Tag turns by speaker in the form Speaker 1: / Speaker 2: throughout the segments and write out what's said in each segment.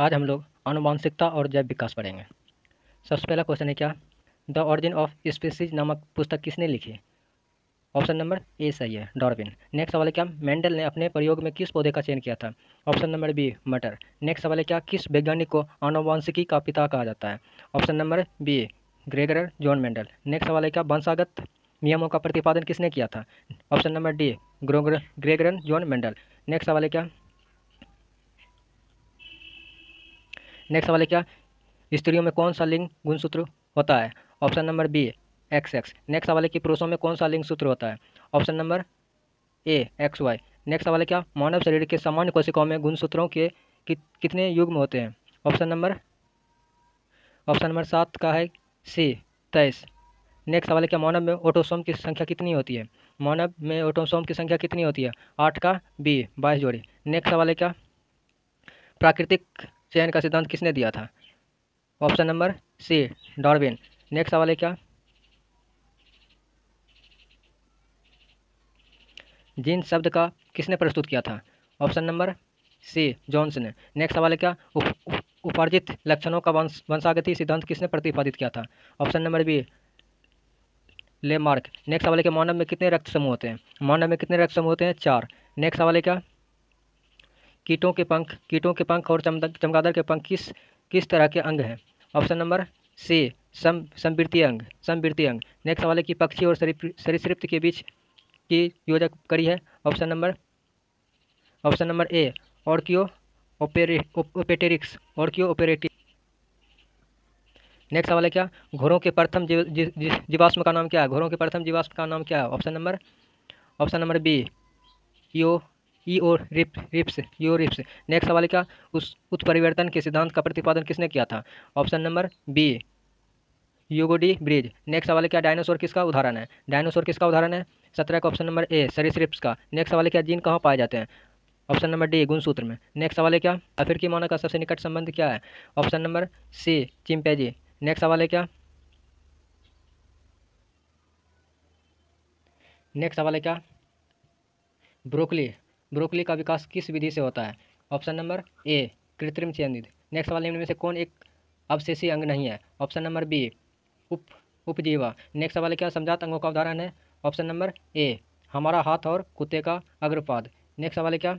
Speaker 1: आज हम लोग अनुवांशिकता और जैव विकास पढ़ेंगे सबसे पहला क्वेश्चन है क्या द ऑरिजिन ऑफ स्पीसीज नामक पुस्तक किसने लिखी ऑप्शन नंबर ए सही है डॉर्बिन नेक्स्ट सवाल है क्या मेंडल ने अपने प्रयोग में किस पौधे का चयन किया था ऑप्शन नंबर बी मटर नेक्स्ट सवाल है क्या किस वैज्ञानिक को अनुवांशिकी का पिता कहा जाता है option number B Gregor John Mendel next सवाल है क्या वंशागत नियमों का प्रतिपादन किसने किया था option number D Gregor Gregor John Mendel next सवाल है क्या नेक्स्ट सवाल है क्या स्त्रियों में कौन सा लिंग गुणसूत्र होता है option number B X X next सवाल है कि पुरुषों में कौन सा लिंग सूत्र होता है option number A X Y next सवाल है क्या मानव शरीर के सामान्य कोशिकाओं में गुणसूत्रों के कि, कितने युग्म होते हैं ऑप्शन नंबर ऑप्शन नंबर सात का है सी तेईस नेक्स्ट सवाल है क्या मानव में ऑटोसोम की संख्या कितनी होती है मानव में ऑटोसोम की संख्या कितनी होती है आठ का बी बाईस जोड़ी नेक्स्ट सवाल है क्या प्राकृतिक चयन का सिद्धांत किसने दिया था option number C Darwin next सवाल है क्या जिन शब्द का किसने प्रस्तुत किया था ऑप्शन नंबर सी ने नेक्स्ट सवाल है क्या उपार्जित लक्षणों का वंशागति सिद्धांत किसने प्रतिपादित किया था option number B Lamarck next सवाल है क्या मानव में कितने रक्त समूह होते हैं मानव में कितने रक्त समूह होते हैं चार नेक्स्ट सवाल है क्या कीटों के पंख कीटों के पंख और चमगादड़ के पंख किस किस तरह के अंग हैं ऑप्शन नंबर सी सम संवृत्ति अंग संवृत्ति अंग नेक्स्ट सवाल है कि पक्षी और सरीसृप्त के बीच की योजक करी है option number option number A ऑर्कियो ओपेरे ओपेटेरिक्स और क्यों ओपेरेटिक नेक्स्ट सवाल है क्या घोड़ों के प्रथम जीव, जी, जीवाश्म का नाम क्या है घोड़ों के प्रथम जीवाश्म का नाम क्या है option number option number B यो ई और रिप रिप्स यो रिप्स नेक्स्ट सवाल क्या उस उत्परिवर्तन के सिद्धांत का प्रतिपादन किसने किया था ऑप्शन नंबर बी योगोडी ब्रिज नेक्स्ट सवाल क्या डायनासोर किसका उदाहरण है डायनासोर किसका उदाहरण है सत्रह का ऑप्शन नंबर ए सरिस रिप्स का नेक्स्ट सवाल क्या जीन कहाँ पाए जाते हैं ऑप्शन नंबर डी गुणसूत्र में नेक्स्ट सवाल है क्या अफ्रीकी मानव का सबसे निकट संबंध क्या है option number C chimpanzee next सवाल है क्या नेक्स्ट सवाल है क्या ब्रोकली ब्रोकली का विकास किस विधि से होता है ऑप्शन नंबर ए कृत्रिम चयनित नेक्स्ट वाले में से कौन एक अवशेषी अंग नहीं है ऑप्शन नंबर बी उप उपजीवा नेक्स्ट सवाल क्या समझात अंगों का उदाहरण है ऑप्शन नंबर ए हमारा हाथ और कुत्ते का अग्रपाद नेक्स्ट सवाल क्या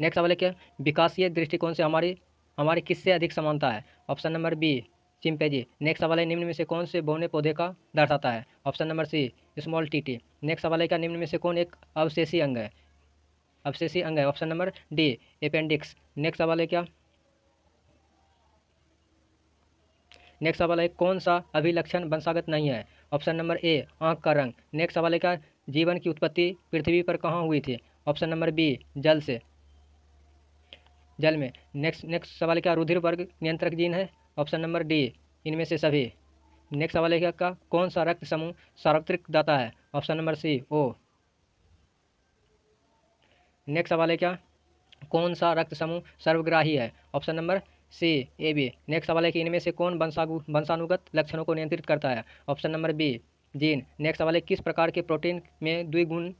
Speaker 1: नेक्स्ट सवाल क्या विकासीय दृष्टिकोण से हमारी हमारी किससे अधिक समानता है option number B chimpanzee next सवाल है निम्न में से कौन से बौने पौधे का दर्शाता है ऑप्शन नंबर सी स्मॉल टीटी नेक्स्ट सवाल है क्या निम्न में से कौन एक अवशेषी अंग है अवशेषी अंग है option number D appendix next सवाल है क्या नेक्स्ट सवाल है कौन सा अभिलक्षण वंशागत नहीं है ऑप्शन नंबर ए आँख का रंग नेक्स्ट सवाल है क्या जीवन की उत्पत्ति पृथ्वी पर कहाँ हुई थी ऑप्शन नंबर बी जल से जल में नेक्स्ट नेक्स्ट सवाल क्या रुधिर वर्ग नियंत्रक जीन है ऑप्शन नंबर डी इनमें से सभी नेक्स्ट सवाल है का कौन सा रक्त समूह सार्वत्रिक दाता है option number C O next सवाल है क्या कौन सा रक्त समूह सर्वग्राही है option number C A B next सवाल है कि इनमें से कौन वंशागु वंशानुगत लक्षणों को नियंत्रित करता है option number B gene next सवाल है किस प्रकार के प्रोटीन में द्विगुण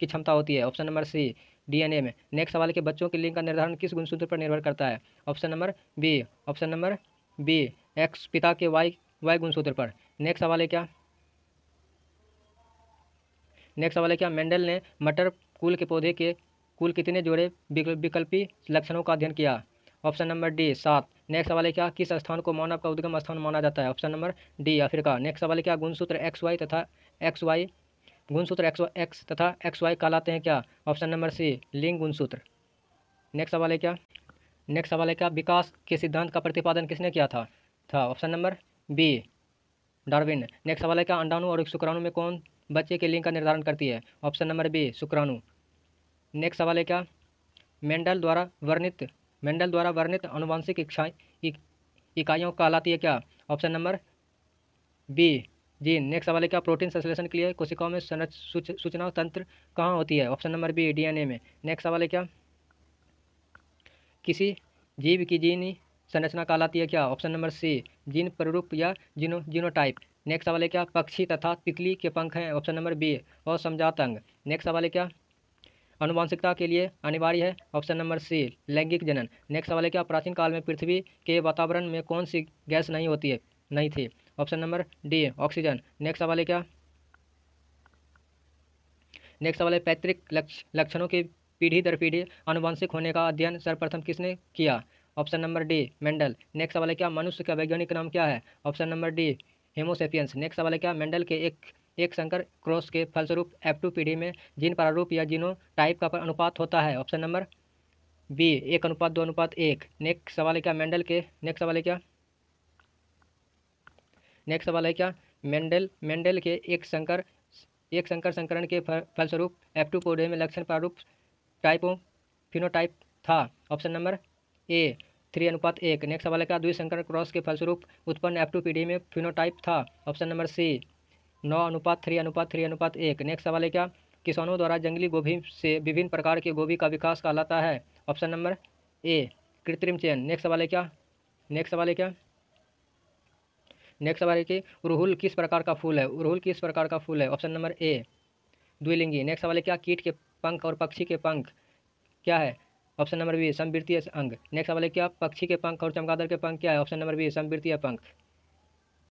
Speaker 1: की क्षमता होती है ऑप्शन नंबर सी डीएनए में नेक्स्ट सवाल है कि बच्चों के लिंग का निर्धारण किस गुणसूत्र पर निर्भर करता है option number B option number B X पिता के वाई वाई गुणसूत्र पर नेक्स्ट सवाल है क्या नेक्स्ट सवाल है क्या मेंडल ने मटर कुल के पौधे के कुल कितने जोड़े विकल्पी लक्षणों का अध्ययन किया ऑप्शन नंबर डी सात नेक्स्ट सवाल है क्या किस स्थान को मानव का उद्गम स्थान माना जाता है option number D Africa next सवाल है क्या गुणसूत्र एक्स वाई तथा एक्स वाई गुणसूत्र एक्स एक्स तथा एक्स वाई कहलाते हैं क्या ऑप्शन नंबर सी लिंग गुणसूत्र नेक्स्ट सवाल है क्या नेक्स्ट सवाल है क्या विकास के सिद्धांत का प्रतिपादन किसने किया था था option number B Darwin next सवाल है क्या अंडाणु और शुक्राणु में कौन बच्चे के लिंग का निर्धारण करती है ऑप्शन नंबर बी शुक्राणु नेक्स्ट सवाल है क्या मेंडल द्वारा वर्णित मेंडल द्वारा वर्णित अनुवांशिक इच्छाएँ इकाइयों कहलाती है क्या ऑप्शन नंबर बी जी नेक्स्ट सवाल है क्या प्रोटीन संश्लेषण के लिए कोशिकाओं में सूचना तंत्र कहाँ होती है ऑप्शन नंबर बी डीएनए में नेक्स्ट सवाल है क्या किसी जीव की जीनी संरचना कहलाती है क्या ऑप्शन नंबर सी जीन प्ररूप या जीनो जीनोटाइप नेक्स्ट सवाल है क्या पक्षी तथा तितली के पंख हैं ऑप्शन नंबर बी और समझातंग नेक्स्ट सवाल है क्या अनुवांशिकता के लिए अनिवार्य है ऑप्शन नंबर सी लैंगिक जनन नेक्स्ट सवाल है क्या प्राचीन काल में पृथ्वी के वातावरण में कौन सी गैस नहीं होती है नहीं थी option number D oxygen next सवाल है क्या नेक्स्ट सवाल है पैतृक लक्षणों के पीढ़ी दर पीढ़ी आनुवंशिक होने का अध्ययन सर्वप्रथम किसने किया option number D Mendel next सवाल है क्या मनुष्य का वैज्ञानिक नाम क्या है option number D homo sapiens next सवाल है क्या मेंडल के एक एक संकर क्रॉस के फलस्वरूप एफ टू पीढ़ी में जीन प्रारूप या जीनो टाइप का अनुपात होता है ऑप्शन नंबर बी एक अनुपात दो अनुपात एक नेक्स्ट सवाल है क्या मेंडल के नेक्स्ट सवाल है क्या नेक्स्ट सवाल है क्या मेंडल मेंडल के एक संकर एक संकर संकरण के फलस्वरूप एफ टू पौधे में लक्षण प्रारूप टाइपो फिनोटाइप था ऑप्शन नंबर ए थ्री अनुपात एक नेक्स्ट सवाल है क्या द्विशंकर क्रॉस के फलस्वरूप उत्पन्न एफ टू पीढ़ी में फिनोटाइप था ऑप्शन नंबर सी नौ अनुपात थ्री अनुपात थ्री अनुपात एक नेक्स्ट सवाल है क्या किसानों द्वारा जंगली गोभी से विभिन्न प्रकार के गोभी का विकास कहलाता है ऑप्शन नंबर ए कृत्रिम चयन नेक्स्ट सवाल है क्या नेक्स्ट सवाल है क्या नेक्स्ट सवाल है कि उरहुल किस प्रकार का फूल है उरहुल किस प्रकार का फूल है ऑप्शन नंबर ए द्विलिंगी नेक्स्ट सवाल है क्या कीट के पंख और पक्षी के पंख क्या है ऑप्शन नंबर बी समवृत्तीय अंग नेक्स्ट सवाल है क्या पक्षी के पंख और चमगादड़ के पंख क्या है ऑप्शन नंबर बी समवृत्तीय पंख